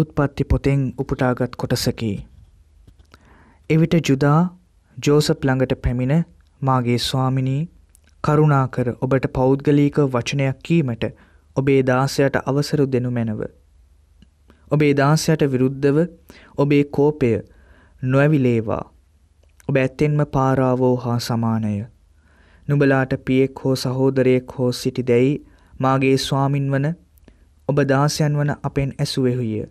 උත්පත්ති පොතෙන් උපුටාගත් කොටසකි. එවිට ජුදා ජෝසප් ළඟට පැමිණ මාගේ ස්වාමිනී කරුණාකර ඔබට පෞද්ගලීක වචනයක් කීමට ඔබේ දාසයට අවසරු දෙනු මැනව. ඔබේ දාසයට විරුද්ධව ඔබේ කෝපය නොඇවිලේවා. ඔබ ඇත්තෙන්ම පාරාවෝ හා සමානය. නුබලාට පියෙක් හෝ සහෝදරයෙක් හෝ සිටි දැයි මාගේ ස්වාමින් වන ඔබ දාසයන් වන අපෙන් ඇසුවෙහුිය.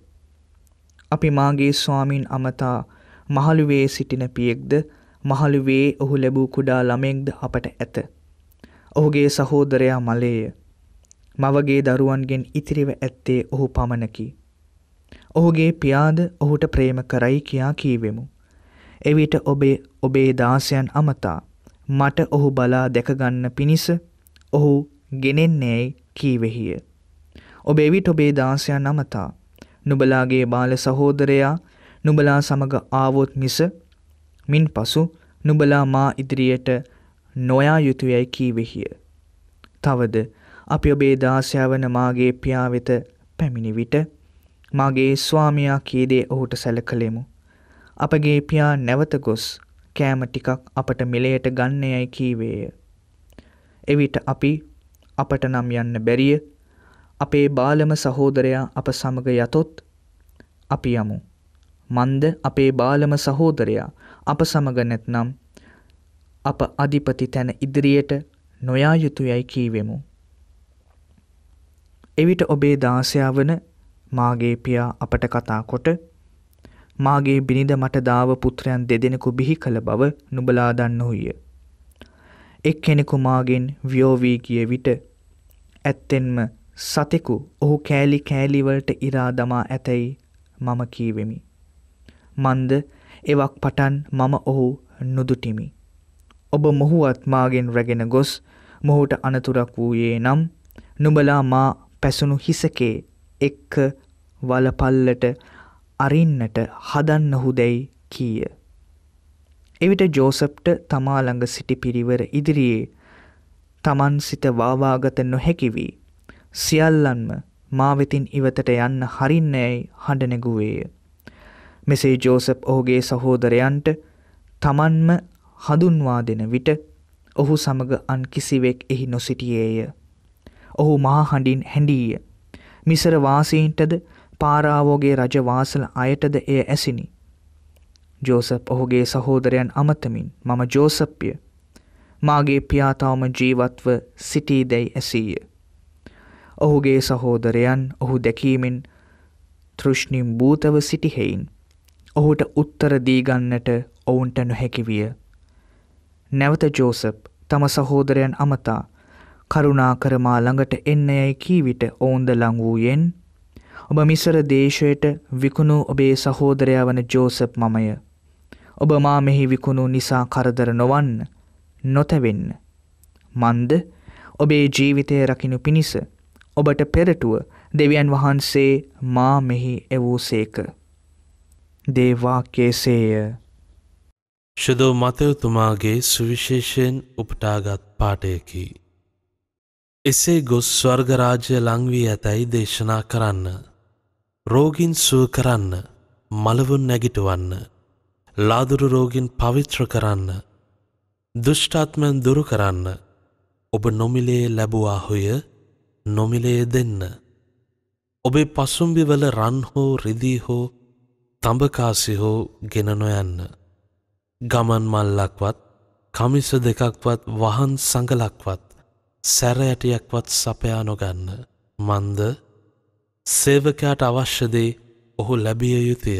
අපි මාගේ ස්වාමින් අමතා මහළුවේ සිටින පියෙක්ද මහළුවේ ඔහු ලැබූ කුඩා ළමෙක්ද අපට ඇත. ඔහුගේ සහෝදරයා මලේය. මවගේ දරුවන්ගෙන් ඉතිරිව ඇත්තේ ඔහු පමණකි. ඔහුගේ පියාද ඔහුට ප්‍රේම කරයි කියා කීවෙමු. එවිට ඔබේ ඔබේ දාසයන් අමතා මට ඔහු බලා දැකගන්න පිණිස ඔහු ගෙනෙන්නේයි කීවෙහිය. ඔබ එවිට ඔබේ දාසයන් අමතා නුඹලාගේ බාල සහෝදරයා නුඹලා සමග ආවොත් මිස මින් පසු නුඹලා මා ඉදිරියට නොයා යුතුයයි කීවෙහිය. තවද අපි ඔබේ දාසයවන මාගේ පියා වෙත පැමිණි විට මාගේ ස්වාමියා කීදේ ඔහුට සැල කළෙමු. අපගේ පියා නැවත ගොස් කෑම ටිකක් අපට මිලයට ගන්න යැයි කීවේය. එවිට අපි අපට නම් යන්න බැරිය අපේ බාලම සහෝදරයා අප සමග යතොත් අපි යමු. මන්ද අපේ බාලම සහෝදරයා අප සමග නැත්නම් අප අධිපති තැන ඉදිරියට නොයා යුතුයයි කීවෙමු. එවිට ඔබේ දාසයාවන මාගේ පියා අපට කතා කොට මාගේ බිනිද මට දාව පුත්‍රයන් දෙදෙනෙකු බිහි කළ බව නුබලා දන්නහුය. එක් කෙනෙකු මාගෙන් ව්‍යෝවී ගිය විට ඇත්තෙන්ම සතෙකු ඔහු කෑලි කෑලිවලට ඉරා දමා ඇතැයි මම කීවෙමි. මන්ද එවක් පටන් මම ඔහු නොදුටිමි. ඔබ මොහුවත් මාගෙන් රැගෙන ගොස් මොහුට අනතුරක් වූයේ නම් නුඹලා මා පැසුණු හිසකේ එක්ක වලපල්ලට අරින්නට හදන්නහු දැයි කීය. එවිට ජෝසප්ට තමාළඟ සිටි පිරිවර ඉදිරියේ තමන් සිත වාවාගත නොහැකිවී සියල්ලන්ම මා වෙතින් ඉවතට යන්න හරින්නෑයි හඬ නැගුවේය. මෙසේ ජෝසප් ඔහුගේ සහෝදරයන්ට තමන්ම හඳුන්වා දෙන විට ඔහු සමග අන් කිසිවෙක් එහි නොසිටියේය. ඔහු මා හඬින් හැඬීය. මිසර වාසීන්ටද පාරාවෝගේ රජවාසල අයටද එය ඇසිනි. ජෝසප් ඔහුගේ සහෝදරයන් අමතමින් මම ජෝසප්ය. මාගේ පියාතාවම ජීවත්ව සිටී දැයි ඇසීය. ඔහුගේ සහෝදරයන් ඔහු දැකීමෙන් තෘෂ්ණිම් භූතව සිටිහෙයින්. ඔහුට උත්තර දීගන්නට ඔවුන්ට නොහැකිවිය. නැවත ජෝසප් තම සහෝදරයන් අමතා කරුණා කරමා ළඟට එන්න යැයි කීවිට ඔවුන්ද ලංවූයෙන් ඔබ මිසර දේශයට විකුණු ඔබේ සහෝදරයා වන ජෝසප් මමය. ඔබ මා මෙහි විකුණු නිසා කරදර නොවන්න නොතැවෙන්න. මන්ද ඔබේ ජීවිතය රකිනු පිණිස ඔබට පෙරටුව දෙවියන් වහන්සේ මා මෙහි එවූ සේක. දේවාකේසේය ශුදෝ මතයුතුමාගේ සුවිශේෂයෙන් උපටාගත් පාටයකි. එසේ ගොස් ස්වර්ගරාජ්‍ය ලංවී ඇතැයි දේශනා කරන්න. රෝගින් සුව කරන්න මලවුන් නැගිටවන්න. ලාදුරු රෝගින් පවිත්‍ර කරන්න. දුෂ්ටාත්මන් දුරු කරන්න. ඔබ නොමිලේ ලැබුවාහුය නොමිලේ දෙන්න. ඔබේ පසුම්බිවල රන් හෝ රිදී හෝ තඹකාසි හෝ ගෙන නොයන්න. ගමන් මල්ලක්වත් කමිස දෙකක්වත් වහන් සඟලක්වත් සැරයටයක්වත් සපයා නොගන්න. මන්ද සේවකයාට අවශ්‍යදේ ඔහු ලැබිය යුතුය.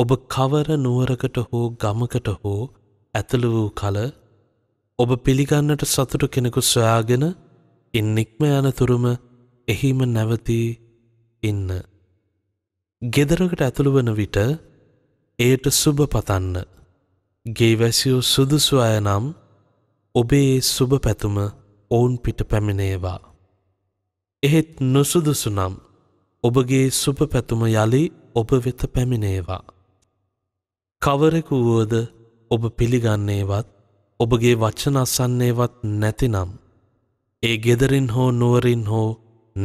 ඔබ කවර නුවරකට හෝ ගමකට හෝ ඇතුළු වූ කල ඔබ පිළිගන්නට සතුටු කෙනෙකු සොයාගෙන ඉන් නික්ම යන තුරුම එහිම නැවතී ඉන්න. ගෙදරකට ඇතුළු වන විට එයට සුභ පතන්න. ගේවැසියෝ සුදුසු අය නම් ඔබේ ඒ සුභ පැතුම ඔවුන් පිට පැමිණේවා. එහෙත් නොසුදුසු නම් ඔබගේ සුභ පැතුම යළි ඔබ වෙත පැමිණේවා. කවරෙකු වුවද ඔබ පිළිගන්නේවත් ඔබගේ වචන අසන්නේවත් නැතිනම් ඒ ගෙදරින් හෝ නුවරින් හෝ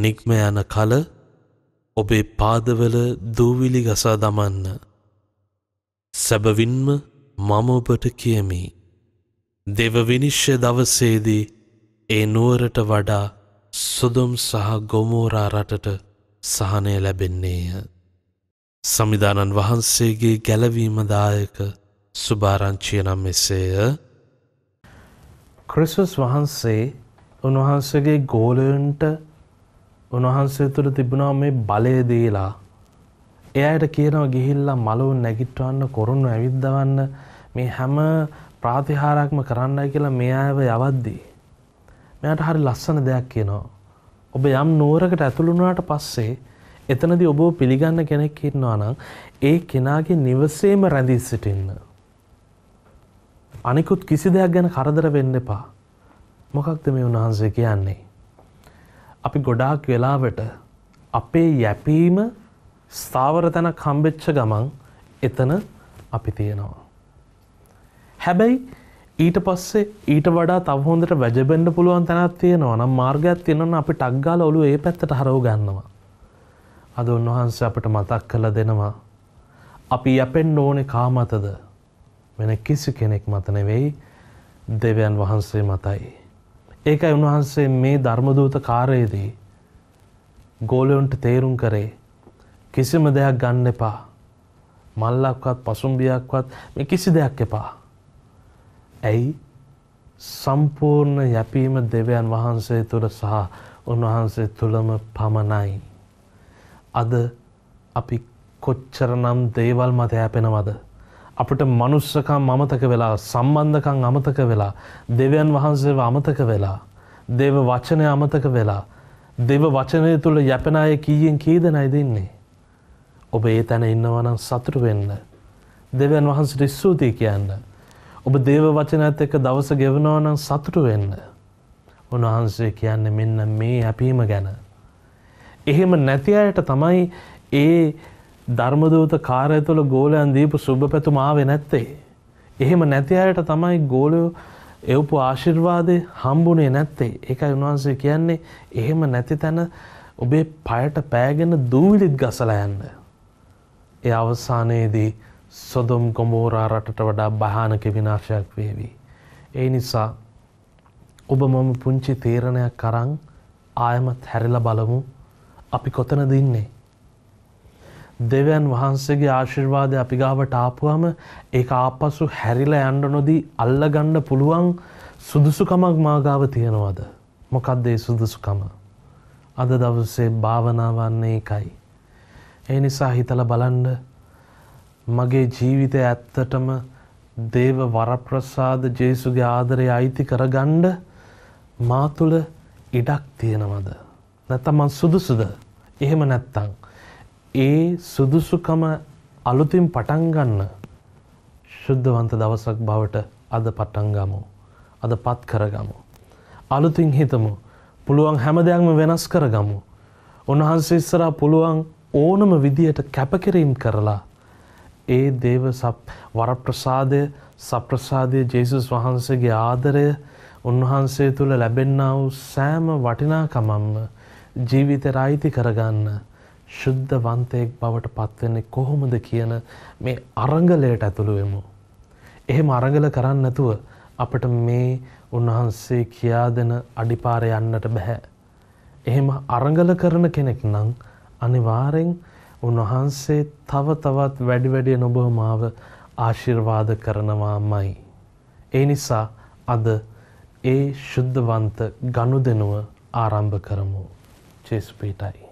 නික්ම යන කල ඔබේ පාදවල දූවිලි ගසා දමන්න. සැබවින්ම මම ඔබට කියමි. දෙව විනිශ්්‍ය දවසේදී ඒ නුවරට වඩා සොදොම් සහ ගොමෝරා රටට සහනය ලැබෙන්නේය. සමිධානන් වහන්සේගේ ගැලවීමදායක සුභාරංචිය නම් එසේය. ක්‍රිස්වස් වහන්සේ උන්වහන්සේගේ ගෝලයන්ට උන්වහන්සේ තුළ තිබුණා මේ බලය දීලා එයායට කියනවා ගිහිල්ලා මලව නැගිටවන්න කොරුණු ඇවිද්දවන්න මේ හැම ප්‍රාතිහාරක්ම කරන්නයි කියලා මේ අයව යවද්දී මෙයාට හරි ලස්සන දෙයක් කියනවා ඔබ යම් නුවරකට ඇතුළු වුණාට පස්සේ එතනදී ඔබව පිළිගන්න කෙනෙක් ඉන්නවා නම් ඒ කෙනාගේ නිවසේම රැඳී සිටින්න අනිකුත් කිසි දෙයක් ගැන කරදර වෙන්න එපා මොකක්ද මේ උන්වහන්සේ කියන්නේ. අපි ගොඩාක් වෙලාවට අපේ යැපීම ස්ථාවර තැනක් හම්බෙච්ච ගමන් එතන අපි තියෙනවා. හැබැයි ඊට පස්සේ ඊට වඩා තවහොඳට වැජබෙන්ඩ පුළුවන් තැනත් තියෙනවා නම් මාර්ගයක් තියෙනවන අපි ටක්ගාල ඔලු ඒ පැත්තට හරව ගන්නවා. අද උන්වහන්ස අපට මතක් කළ දෙනවා. අපි යැපෙන් ඕනෙ කාමතද වෙන කිසි කෙනෙක් මතනෙවෙයි දෙවයන් වහන්සේ මතයි. ඒකයි උන්වහන්සේ මේ ධර්මදූත කාරයේදී ගෝලයොන්ට තේරුම් කරේ කිසිම දෙයක් ගන්න එපා මල්ලක්වත් පසුම්බියක්වත් මේ කිසි දෙයක් එපා. ඇයි සම්පූර්ණ යැපීම දෙවයන් වහන්සේ තුළ සහ උන්වහන්සේ තුළම පමණයි. අද අපි කොච්චරනම් දේවල් මත යැපෙනවද. අපට මනුස්සකම් අමතක වෙලා සම්බන්ධකං අමතක වෙලා දෙවයන් වහන්සේව අමතක වෙලා දේව වචනය අමතක වෙලා දෙව වචනය තුළ යැපෙන අය කීයෙන් කීදනයි දෙන්නේ. ඔබ ඒ තැන ඉන්නවනම් සතුරු වෙන්න. දෙවන් වහන්සට ස්තුූතියි කියන්න. ඔබ දේව වචනත් එක්ක දවස ගෙවනවනම් සතුටු වෙන්න. උන්වහන්සේ කියන්න මෙන්න මේ හැපීම ගැන. එහෙම නැති අයට තමයි ඒ ධර්මදූත කාරය තුළ ගෝලයන් දීපු සුභ පැතුම ආවේ නැත්තේ. එහෙම නැති අයට තමයි ගෝලයෝ එවපු ආශිර්වාදය හම්බුනේ නැත්තේ. ඒකයි උන්වහන්සේ කියන්නේ එහෙම නැති තැන ඔබේ පයට පෑගෙන දූවිලිත් ගසලා යන්න. ඒ අවසානයේදී සොදොම් කොමෝරා රටට වඩා භයානක විනාශයක් වේවි. ඒ නිසා ඔබ මම පුංචි තීරණයක් කරන් ආයමත් හැරිලා බලමු අපි කොතනද ඉන්නේ දෙවන් වහන්සේගේ ආශිර්වාදය අපි ගාවට ආපුවම ඒක ආපසු හැරිලා යන්න නොදී අල්ලගන්න පුළුවන් සුදුසුකමක් මාගාව තියෙනවද? මොකක්ද ඒ සුදුසුකම? අද දවසේ භාවනාවන්නේ ඒකයි. ඒ නිසා හිතලා බලන්න මගේ ජීවිතය ඇත්තටම දේව වරප්‍රසාද ජේසුගේ ආදරය අයිති කරගන්න මා තුළ ඉඩක් තියෙනවද? නැත්තම් මං සුදුසුද? එහෙම නැත්තම් ඒ සුදුසුකම අලුතින් පටන් ගන්න ශුද්ධවන්ත දවසක් බවට අද පටන් ගමු. අද පත් කරගමු. අලුතින් හිතමු. පුළුවන් හැම දෙයක්ම වෙනස් කරගමු. උන්වහන්සේ ඉස්සරහා පුළුවන් ඕනම විදියට කැපකිරීම කරලා ඒ දේව වරප්‍රසාදය සප්‍රසාදය ජේසුස් වහන්සේගේ ආදරය උන්වහන්සේ තුළ ලැබෙන්නා වූ සෑම වටිනාකමම්ම ජීවිතය රයිති කරගන්න ශුද්ධවන්තයෙක් බවට පත්වෙන්නේ කොහොමද කියන මේ අරගලයට ඇතුළු වෙමු. එහෙම අරගල කරන්න නැතුව අපට මේ උන්වහන්සේ කියා දෙන අඩිපාර යන්නට බැහැ. එහෙම අරගල කරන කෙනෙක් නම් අනිවාරෙන් උන්වහන්සේ තව තවත් වැඩි වැඩිය නොබව මාව ආශිර්වාද කරනවාමයි. ඒ නිසා අද ඒ ශුද්ධවන්ත ගනුදෙනුව ආරම්භ කරමු. චේස්පීටයි.